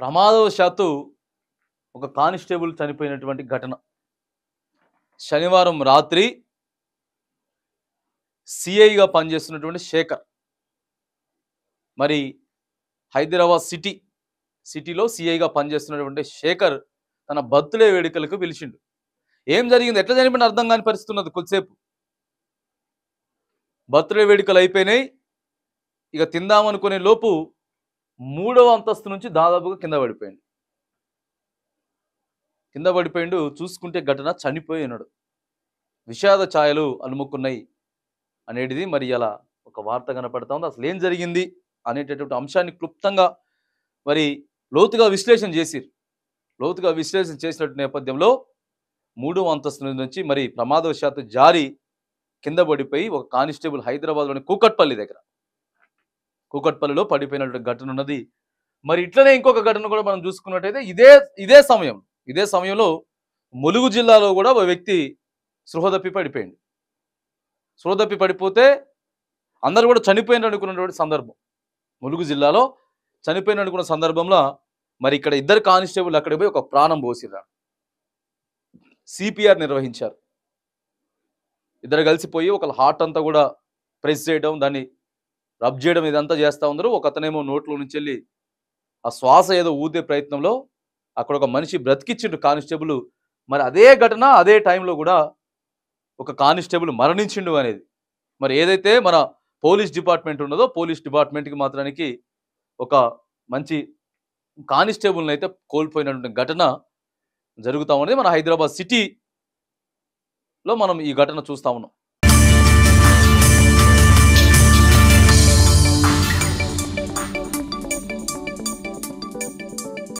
ప్రమాదవశాత్తు ఒక కానిస్టేబుల్ చనిపోయినటువంటి ఘటన శనివారం రాత్రి సిఐగా పనిచేస్తున్నటువంటి శేఖర్ మరి హైదరాబాద్ సిటీ సిటీలో సిఐగా పనిచేస్తున్నటువంటి శేఖర్ తన బర్త్డే వేడుకలకు పిలిచిండు ఏం జరిగింది ఎట్లా చనిపోయిన అర్థం కాని పరిస్థితి ఉన్నది కొద్దిసేపు బర్త్డే వేడుకలు అయిపోయినాయి ఇక తిందామనుకునే లోపు మూడవ అంతస్తు నుంచి దాదాపుగా కింద పడిపోయాడు కింద పడిపోయిండు చూసుకుంటే ఘటన చనిపోయినాడు విషాద ఛాయలు అలుముకున్నాయి అనేటిది మరి అలా ఒక వార్త కనపడతా ఉంది అసలు ఏం జరిగింది అనేటటువంటి అంశాన్ని క్లుప్తంగా మరి లోతుగా విశ్లేషణ చేసిరు లోతుగా విశ్లేషణ చేసినట్టు నేపథ్యంలో మూడవ అంతస్తు నుంచి మరి ప్రమాదవశాత్తు జారి కింద పడిపోయి ఒక కానిస్టేబుల్ హైదరాబాద్లోని కూకట్పల్లి దగ్గర కూకట్పల్లిలో పడిపోయినటువంటి ఘటన ఉన్నది మరి ఇట్లనే ఇంకొక ఘటన కూడా మనం చూసుకున్నట్టయితే ఇదే ఇదే సమయం ఇదే సమయంలో ములుగు జిల్లాలో కూడా ఒక వ్యక్తి సృహదప్పి పడిపోయింది సృహదప్పి పడిపోతే అందరూ కూడా చనిపోయింది అనుకున్నటువంటి సందర్భం ములుగు జిల్లాలో చనిపోయిన అనుకున్న సందర్భంలో మరి ఇక్కడ ఇద్దరు కానిస్టేబుల్ అక్కడ పోయి ఒక ప్రాణం పోసిరాడు సిపిఆర్ నిర్వహించారు ఇద్దరు కలిసిపోయి ఒక హార్ట్ అంతా కూడా ప్రెస్ చేయడం దాన్ని రబ్ చేయడం ఇదంతా చేస్తూ ఉన్నారు ఒక అతనేమో నోట్లో నుంచి వెళ్ళి ఆ శ్వాస ఏదో ఊదే ప్రయత్నంలో అక్కడ ఒక మనిషి బ్రతికిచ్చిండు కానిస్టేబుల్ మరి అదే ఘటన అదే టైంలో కూడా ఒక కానిస్టేబుల్ మరణించిండు అనేది మరి ఏదైతే మన పోలీస్ డిపార్ట్మెంట్ ఉన్నదో పోలీస్ డిపార్ట్మెంట్కి మాత్రానికి ఒక మంచి కానిస్టేబుల్ని అయితే కోల్పోయినటువంటి ఘటన జరుగుతూ ఉన్నది మన హైదరాబాద్ సిటీలో మనం ఈ ఘటన చూస్తూ ఉన్నాం